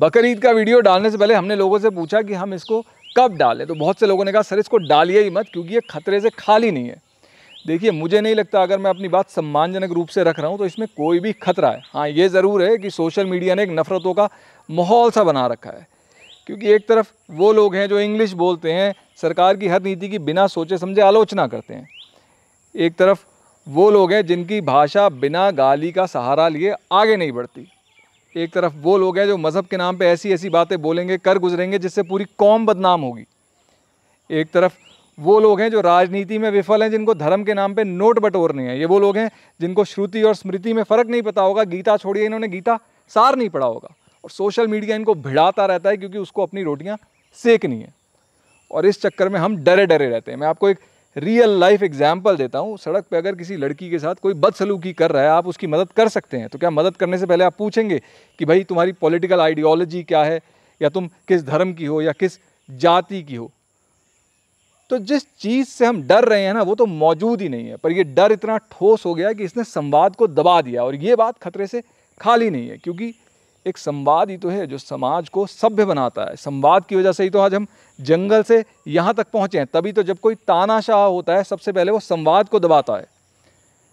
बकर ईद का वीडियो डालने से पहले हमने लोगों से पूछा कि हम इसको कब डालें तो बहुत से लोगों ने कहा सर इसको डालिए ही मत क्योंकि ये खतरे से खाली नहीं है देखिए मुझे नहीं लगता अगर मैं अपनी बात सम्मानजनक रूप से रख रहा हूँ तो इसमें कोई भी खतरा है हाँ ये ज़रूर है कि सोशल मीडिया ने एक नफ़रतों का माहौल सा बना रखा है क्योंकि एक तरफ वो लोग हैं जो इंग्लिश बोलते हैं सरकार की हर नीति की बिना सोचे समझे आलोचना करते हैं एक तरफ वो लोग हैं जिनकी भाषा बिना गाली का सहारा लिए आगे नहीं बढ़ती एक तरफ वो लोग हैं जो मज़हब के नाम पे ऐसी ऐसी बातें बोलेंगे कर गुजरेंगे जिससे पूरी कौम बदनाम होगी एक तरफ वो लोग हैं जो राजनीति में विफल हैं जिनको धर्म के नाम पे नोट बटोरने हैं ये वो लोग हैं जिनको श्रुति और स्मृति में फ़र्क नहीं पता होगा गीता छोड़िए इन्होंने गीता सार नहीं पढ़ा होगा और सोशल मीडिया इनको भिड़ाता रहता है क्योंकि उसको अपनी रोटियाँ सेकनी है और इस चक्कर में हम डरे डरे रहते हैं मैं आपको एक रियल लाइफ एग्जाम्पल देता हूँ सड़क पे अगर किसी लड़की के साथ कोई बदसलूकी कर रहा है आप उसकी मदद कर सकते हैं तो क्या मदद करने से पहले आप पूछेंगे कि भाई तुम्हारी पॉलिटिकल आइडियोलॉजी क्या है या तुम किस धर्म की हो या किस जाति की हो तो जिस चीज़ से हम डर रहे हैं ना वो तो मौजूद ही नहीं है पर ये डर इतना ठोस हो गया कि इसने संवाद को दबा दिया और ये बात खतरे से खाली नहीं है क्योंकि एक संवाद ही तो है जो समाज को सभ्य बनाता है संवाद की वजह से ही तो आज हम जंगल से यहाँ तक पहुँचे हैं तभी तो जब कोई तानाशाह होता है सबसे पहले वो संवाद को दबाता है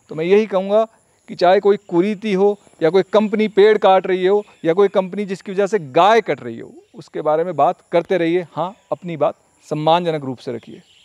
तो मैं यही कहूँगा कि चाहे कोई कुरीति हो या कोई कंपनी पेड़ काट रही हो या कोई कंपनी जिसकी वजह से गाय कट रही हो उसके बारे में बात करते रहिए हाँ अपनी बात सम्मानजनक रूप से रखिए